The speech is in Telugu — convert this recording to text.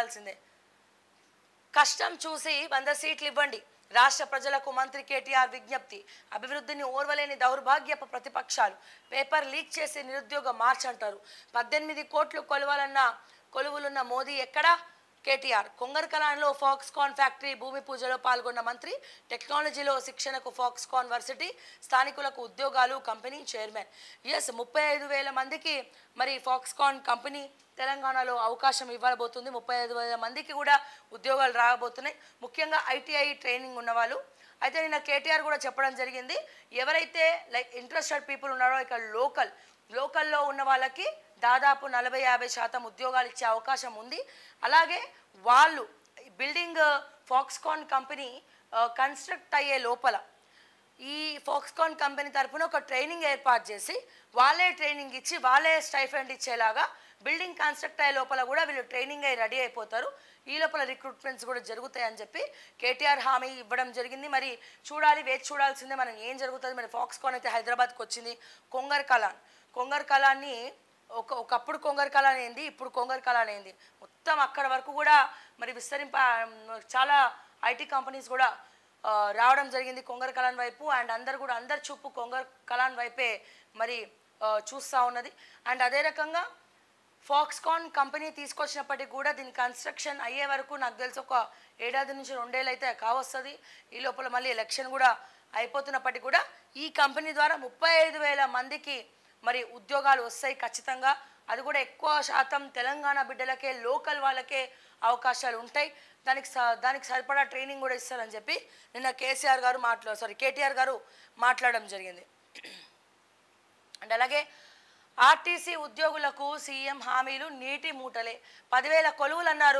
చూడాల్సిందే కష్టం చూసి వంద సీట్లు ఇవ్వండి రాష్ట్ర ప్రజలకు మంత్రి కేటీఆర్ విజ్ఞప్తి అభివృద్ధిని ఓర్వలేని దౌర్భాగ్యపు ప్రతిపక్షాలు పేపర్ లీక్ చేసి నిరుద్యోగ మార్చ్ అంటారు పద్దెనిమిది కోట్లు కొలవాలన్న కొలువులున్న మోదీ ఎక్కడా కేటీఆర్ కొంగరకలాన్లో ఫాక్స్కాన్ ఫ్యాక్టరీ భూమి పూజలో పాల్గొన్న మంత్రి టెక్నాలజీలో శిక్షణకు ఫాక్స్కాన్ వర్సిటీ స్థానికులకు ఉద్యోగాలు కంపెనీ చైర్మన్ ఎస్ ముప్పై ఐదు వేల మందికి మరి ఫాక్స్కాన్ కంపెనీ తెలంగాణలో అవకాశం ఇవ్వబోతుంది ముప్పై ఐదు వేల మందికి కూడా ఉద్యోగాలు రాబోతున్నాయి ముఖ్యంగా ఐటీఐ ట్రైనింగ్ ఉన్నవాళ్ళు అయితే నిన్న కేటీఆర్ కూడా చెప్పడం జరిగింది ఎవరైతే లైక్ ఇంట్రెస్టెడ్ పీపుల్ ఉన్నారో ఇక్కడ లోకల్ లోకల్లో ఉన్న వాళ్ళకి దాదాపు నలభై యాభై శాతం ఉద్యోగాలు ఇచ్చే అవకాశం ఉంది అలాగే వాళ్ళు బిల్డింగ్ ఫాక్స్కాన్ కంపెనీ కన్స్ట్రక్ట్ అయ్యే లోపల ఈ ఫాక్స్కాన్ కంపెనీ తరఫున ఒక ట్రైనింగ్ ఏర్పాటు చేసి వాళ్ళే ట్రైనింగ్ ఇచ్చి వాళ్ళే స్టైఫెండ్ ఇచ్చేలాగా బిల్డింగ్ కన్స్ట్రక్ట్ అయ్యే లోపల కూడా వీళ్ళు ట్రైనింగ్ అయ్యి రెడీ అయిపోతారు ఈ లోపల రిక్రూట్మెంట్స్ కూడా జరుగుతాయని చెప్పి కేటీఆర్ హామీ ఇవ్వడం జరిగింది మరి చూడాలి వేచి చూడాల్సిందే మనం ఏం జరుగుతుంది మరి ఫాక్స్కాన్ అయితే హైదరాబాద్కి వచ్చింది కొంగర్ కలాన్ కొంగర్ కలాన్ని ఒక ఒకప్పుడు కొంగర్ కళ అయింది ఇప్పుడు కొంగర్ కళాన్ అయింది మొత్తం అక్కడ వరకు కూడా మరి విస్తరింప చాలా ఐటీ కంపెనీస్ కూడా రావడం జరిగింది కొంగర్ కళాన్ వైపు అండ్ అందరు కూడా అందరు చూపు కొంగర్ కళాన్ వైపే మరి చూస్తూ ఉన్నది అండ్ అదే రకంగా ఫాక్స్కాన్ కంపెనీ తీసుకొచ్చినప్పటికీ కూడా దీని కన్స్ట్రక్షన్ అయ్యే వరకు నాకు తెలిసి ఒక ఏడాది నుంచి రెండేళ్ళు అయితే కావస్తుంది ఈ లోపల మళ్ళీ ఎలక్షన్ కూడా అయిపోతున్నప్పటికీ కూడా ఈ కంపెనీ ద్వారా ముప్పై ఐదు వేల మందికి మరి ఉద్యోగాలు వస్తాయి ఖచ్చితంగా అది కూడా ఎక్కువ శాతం తెలంగాణ బిడ్డలకే లోకల్ వాళ్ళకే అవకాశాలు ఉంటాయి దానికి స దానికి సరిపడా ట్రైనింగ్ కూడా ఇస్తారని చెప్పి నిన్న కేసీఆర్ గారు మాట్లా సారీ కేటీఆర్ గారు మాట్లాడడం జరిగింది అండ్ అలాగే ఆర్టీసీ ఉద్యోగులకు సీఎం హామీలు నీటి మూటలే పదివేల కొలువులన్నారు